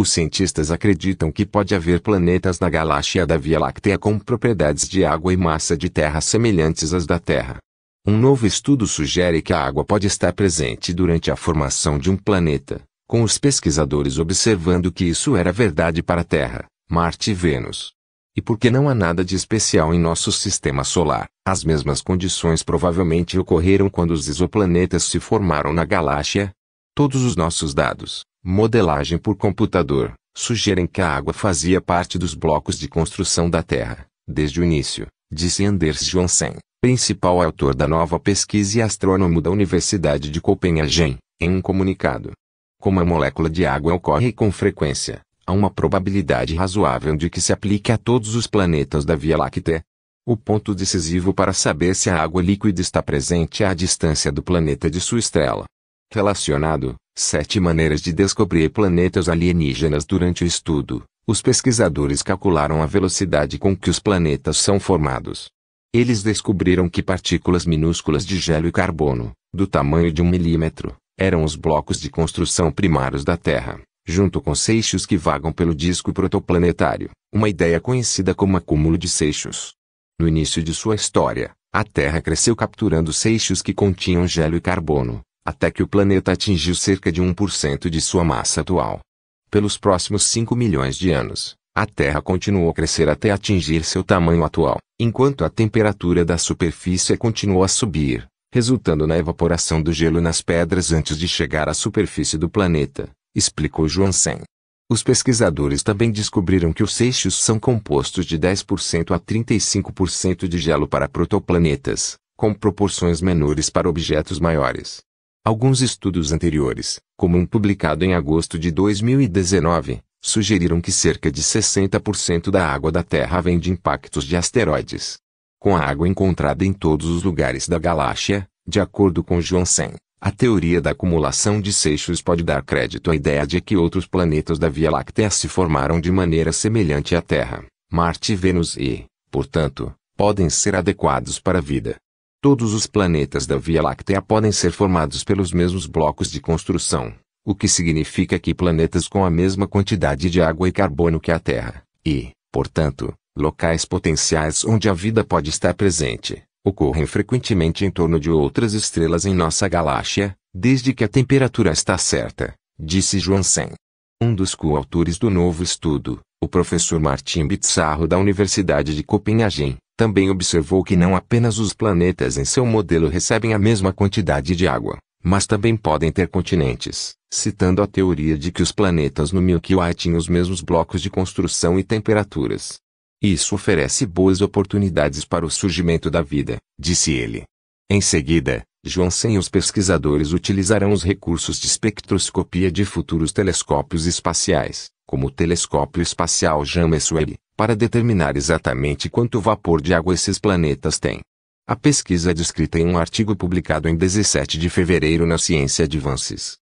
Os cientistas acreditam que pode haver planetas na galáxia da Via Láctea com propriedades de água e massa de terra semelhantes às da Terra. Um novo estudo sugere que a água pode estar presente durante a formação de um planeta, com os pesquisadores observando que isso era verdade para a Terra, Marte e Vênus. E porque não há nada de especial em nosso sistema solar, as mesmas condições provavelmente ocorreram quando os exoplanetas se formaram na galáxia. Todos os nossos dados, modelagem por computador, sugerem que a água fazia parte dos blocos de construção da Terra, desde o início, disse Anders Johansen, principal autor da nova pesquisa e astrônomo da Universidade de Copenhagen, em um comunicado. Como a molécula de água ocorre com frequência, há uma probabilidade razoável de que se aplique a todos os planetas da Via Láctea. O ponto decisivo para saber se a água líquida está presente é a distância do planeta de sua estrela. Relacionado, sete maneiras de descobrir planetas alienígenas durante o estudo. Os pesquisadores calcularam a velocidade com que os planetas são formados. Eles descobriram que partículas minúsculas de gelo e carbono, do tamanho de um milímetro, eram os blocos de construção primários da Terra, junto com seixos que vagam pelo disco protoplanetário, uma ideia conhecida como acúmulo de seixos. No início de sua história, a Terra cresceu capturando seixos que continham gelo e carbono, até que o planeta atingiu cerca de 1% de sua massa atual. Pelos próximos 5 milhões de anos, a Terra continuou a crescer até atingir seu tamanho atual, enquanto a temperatura da superfície continuou a subir, resultando na evaporação do gelo nas pedras antes de chegar à superfície do planeta, explicou Johansen. Os pesquisadores também descobriram que os seixos são compostos de 10% a 35% de gelo para protoplanetas, com proporções menores para objetos maiores. Alguns estudos anteriores, como um publicado em agosto de 2019, sugeriram que cerca de 60% da água da Terra vem de impactos de asteroides. Com a água encontrada em todos os lugares da galáxia, de acordo com Johansen, a teoria da acumulação de seixos pode dar crédito à ideia de que outros planetas da Via Láctea se formaram de maneira semelhante à Terra, Marte e Vênus e, portanto, podem ser adequados para a vida. Todos os planetas da Via Láctea podem ser formados pelos mesmos blocos de construção, o que significa que planetas com a mesma quantidade de água e carbono que a Terra, e, portanto, locais potenciais onde a vida pode estar presente, ocorrem frequentemente em torno de outras estrelas em nossa galáxia, desde que a temperatura está certa, disse Johansen. Um dos coautores do novo estudo, o professor Martin Bizzarro da Universidade de Copenhagen, também observou que não apenas os planetas em seu modelo recebem a mesma quantidade de água, mas também podem ter continentes, citando a teoria de que os planetas no Milky Way tinham os mesmos blocos de construção e temperaturas. Isso oferece boas oportunidades para o surgimento da vida, disse ele. Em seguida, Johnson e os pesquisadores utilizarão os recursos de espectroscopia de futuros telescópios espaciais, como o telescópio espacial James Webb, para determinar exatamente quanto vapor de água esses planetas têm. A pesquisa é descrita em um artigo publicado em 17 de fevereiro na Ciência Advances.